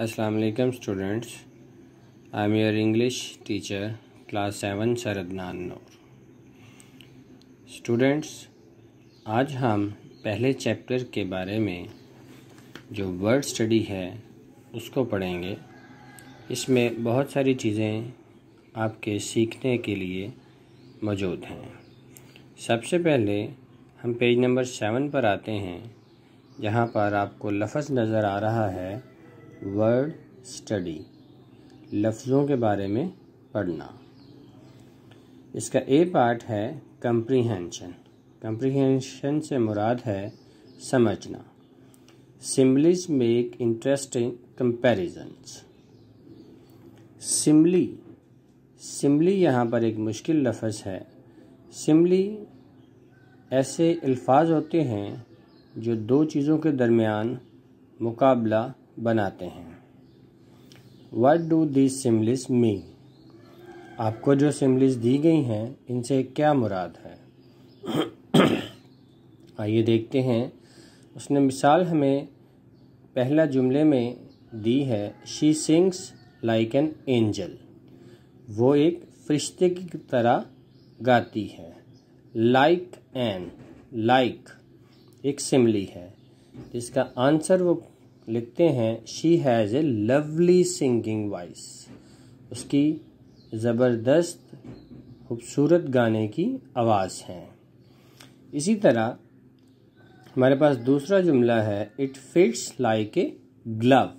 अस्सलाम वालेकुम students I am your English teacher class seven सरदनान नूर स्टूडेंट्स आज हम पहले चैप्टर के बारे में जो वर्ड स्टडी है उसको पढ़ेंगे इसमें बहुत सारी चीज़ें आपके सीखने के लिए मौजूद हैं सबसे पहले हम पेज नंबर सेवन पर आते हैं जहाँ पर आपको लफ्ज़ नज़र आ रहा है वर्ड स्टडी लफ्ज़ों के बारे में पढ़ना इसका ए पार्ट है कंप्रीहेंशन कंप्रीहेंशन से मुराद है समझना similes make interesting comparisons simile simile यहाँ पर एक मुश्किल लफज है सिमली ऐसे अल्फाज होते हैं जो दो चीज़ों के दरमियान मुकाबला बनाते हैं what do this similes mean आपको जो सिमलिस दी गई हैं इनसे क्या मुराद है आइए देखते हैं उसने मिसाल हमें पहला जुमले में दी है she sings like an angel वो एक फरिश्ते की तरह गाती है लाइक एन लाइक एक सिमली है जिसका आंसर वो लिखते हैं she has a lovely singing voice उसकी ज़बरदस्त खूबसूरत गाने की आवाज़ है इसी तरह हमारे पास दूसरा जुमला है it fits like a glove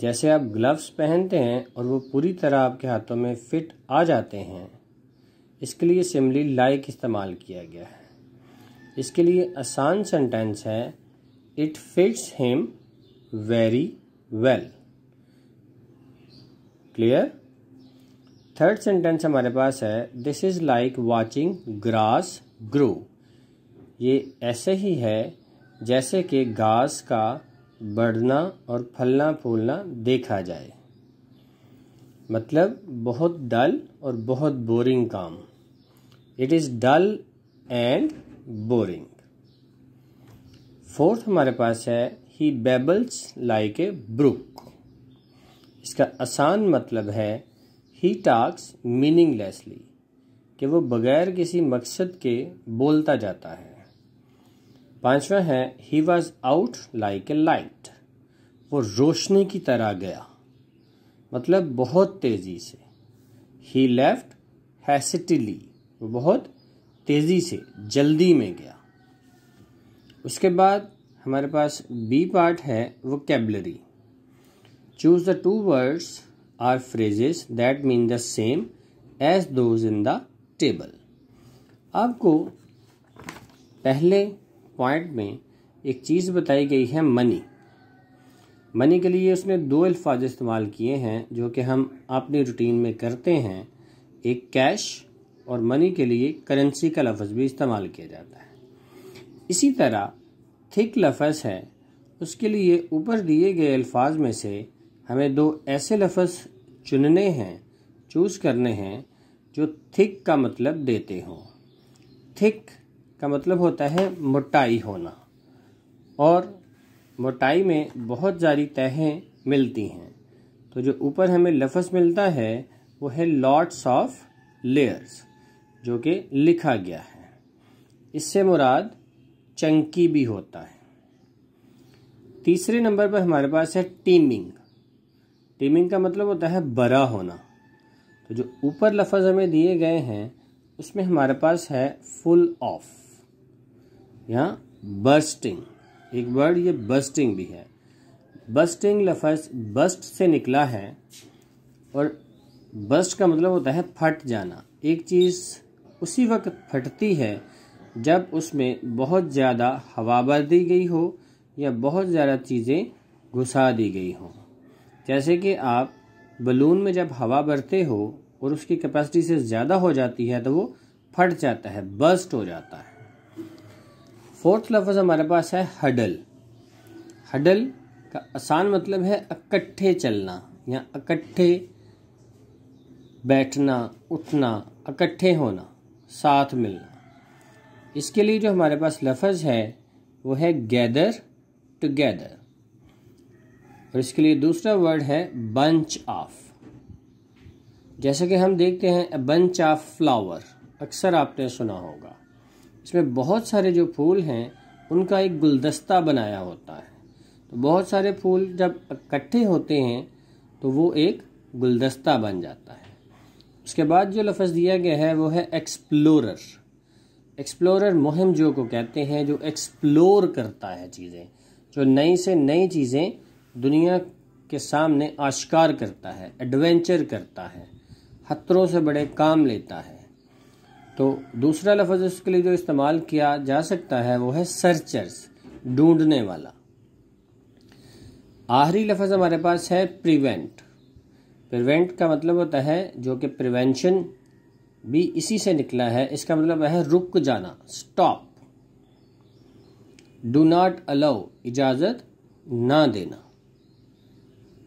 जैसे आप ग्लव्स पहनते हैं और वो पूरी तरह आपके हाथों में फिट आ जाते हैं इसके लिए सिमली लाइक इस्तेमाल किया गया है इसके लिए आसान सेंटेंस है it fits him very well clear third sentence हमारे पास है this is like watching grass grow ये ऐसे ही है जैसे कि घास का बढ़ना और फलना फूलना देखा जाए मतलब बहुत डल और बहुत बोरिंग काम it is dull and boring fourth हमारे पास है ही बेबल्स लाइक ए ब्रुक इसका आसान मतलब है ही टाक्स मीनिंगलेसली कि वो बगैर किसी मकसद के बोलता जाता है पांचवा है he was out like a light वो रोशनी की तरह गया मतलब बहुत तेज़ी से ही लेफ्ट हैसिटिली वो बहुत तेज़ी से जल्दी में गया उसके बाद हमारे पास बी पार्ट है वो vocabulary choose the two words or phrases that mean the same as those in the table आपको पहले पॉइंट में एक चीज़ बताई गई है मनी मनी के लिए उसने दो अल्फाज इस्तेमाल किए हैं जो कि हम अपनी रूटीन में करते हैं एक कैश और मनी के लिए करेंसी का लफ्ज़ भी इस्तेमाल किया जाता है इसी तरह थिक लफज है उसके लिए ऊपर दिए गए अल्फाज में से हमें दो ऐसे लफ्ज़ चुनने हैं चूज़ करने हैं जो थिक का मतलब देते हों थिक का मतलब होता है मोटाई होना और मोटाई में बहुत सारी तहें मिलती हैं तो जो ऊपर हमें लफ्ज़ मिलता है वो है लॉट्स ऑफ लेयर्स जो कि लिखा गया है इससे मुराद चंकी भी होता है तीसरे नंबर पर हमारे पास है टीमिंग टीमिंग का मतलब होता है बड़ा होना तो जो ऊपर लफज हमें दिए गए हैं उसमें हमारे पास है फुल ऑफ या बर्स्टिंग एक वर्ड ये बस्टिंग भी है बस्टिंग लफज बस्ट से निकला है और बस्ट का मतलब होता है फट जाना एक चीज़ उसी वक्त फटती है जब उसमें बहुत ज़्यादा हवा भर दी गई हो या बहुत ज़्यादा चीज़ें घुसा दी गई हों जैसे कि आप बलून में जब हवा भरते हो और उसकी कैपेसिटी से ज़्यादा हो जाती है तो वो फट जाता है बस्ट हो जाता है फोर्थ लफ्ज़ हमारे पास है हडल हडल का आसान मतलब है इकट्ठे चलना या इकट्ठे बैठना उठना इकट्ठे होना साथ मिलना इसके लिए जो हमारे पास लफज है वो है गैदर टुगेदर और इसके लिए दूसरा वर्ड है बंच ऑफ जैसे कि हम देखते हैं बंच ऑफ फ्लावर अक्सर आपने सुना होगा इसमें बहुत सारे जो फूल हैं उनका एक गुलदस्ता बनाया होता है तो बहुत सारे फूल जब इकट्ठे होते हैं तो वो एक गुलदस्ता बन जाता है उसके बाद जो लफ्ज़ दिया गया है वो है एक्सप्लोरर एक्सप्लोरर मुहिम जो को कहते हैं जो एक्सप्लोर करता है चीज़ें जो नई से नई चीज़ें दुनिया के सामने आश्कार करता है एडवेंचर करता है खतरों से बड़े काम लेता है तो दूसरा लफ्ज़ उसके लिए जो इस्तेमाल किया जा सकता है वो है सर्चर्स ढूंढने वाला आखिरी लफज हमारे पास है प्रिवेंट प्रिवेंट का मतलब होता है जो कि प्रिवेंशन भी इसी से निकला है इसका मतलब है रुक जाना स्टॉप डू नॉट अलाउ इजाज़त ना देना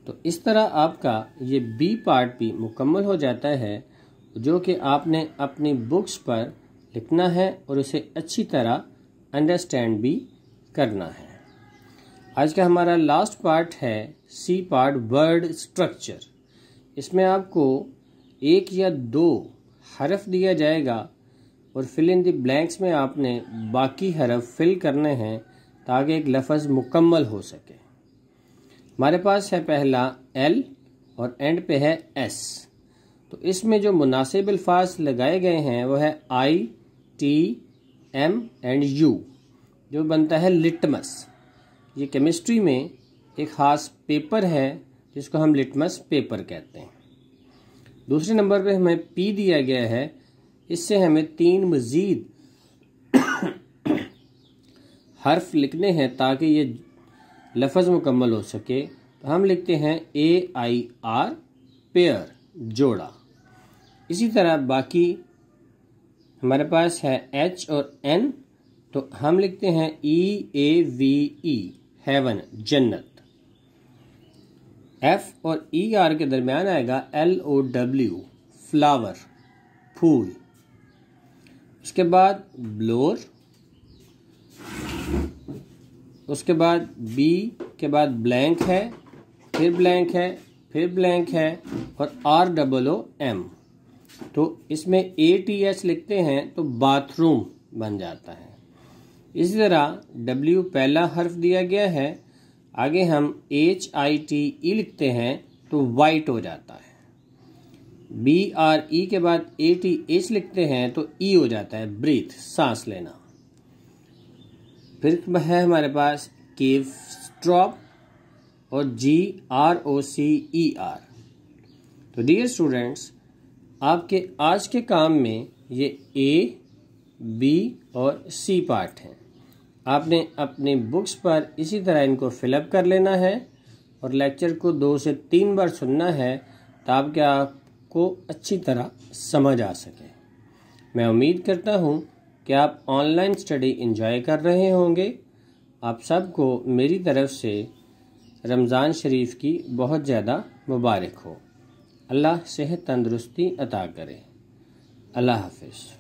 तो इस तरह आपका ये बी पार्ट भी मुकम्मल हो जाता है जो कि आपने अपनी बुक्स पर लिखना है और उसे अच्छी तरह अंडरस्टैंड भी करना है आज का हमारा लास्ट पार्ट है सी पार्ट वर्ड स्ट्रक्चर इसमें आपको एक या दो हरफ दिया जाएगा और फिल इन दी ब्लैंक्स में आपने बाकी हरफ फिल करने हैं ताकि एक लफज मुकम्मल हो सके हमारे पास है पहला एल और एंड पे है एस तो इसमें जो मुनासिब अल्फाज लगाए गए हैं वो है I T M and U जो बनता है लिटमस ये केमिस्ट्री में एक ख़ास पेपर है जिसको हम लिटमस पेपर कहते हैं दूसरे नंबर पे हमें पी दिया गया है इससे हमें तीन मज़ीद हर्फ लिखने हैं ताकि ये लफज मुकम्मल हो सके तो हम लिखते हैं ए आई आर पेयर जोड़ा इसी तरह बाकी हमारे पास है एच और एन तो हम लिखते हैं E A V E heaven जन्नत एफ और ई e आर के दरमियान आएगा एल ओ डब्ल्यू फ्लावर फूल उसके बाद ब्लोर उसके बाद बी के बाद ब्लैंक है फिर ब्लैंक है फिर ब्लैंक है और आर डबल ओ एम तो इसमें ए टी एच लिखते हैं तो बाथरूम बन जाता है इसी तरह डब्ल्यू पहला हर्फ दिया गया है आगे हम एच आई टी ई लिखते हैं तो वाइट हो जाता है बी आर ई के बाद ए टी एच लिखते हैं तो ई e हो जाता है ब्रीथ सांस लेना फिर है हमारे पास के स्ट्रॉप और G R O C E R तो डियर स्टूडेंट्स आपके आज के काम में ये ए बी और सी पार्ट हैं आपने अपनी बुक्स पर इसी तरह इनको फिलअप कर लेना है और लेक्चर को दो से तीन बार सुनना है ताकि आपको अच्छी तरह समझ आ सके मैं उम्मीद करता हूँ कि आप ऑनलाइन स्टडी इंजॉय कर रहे होंगे आप सबको मेरी तरफ से रमज़ान शरीफ की बहुत ज़्यादा मुबारक हो अल्लाह सेहत तंदरुस्ती अता करे अल्लाह हाफिज़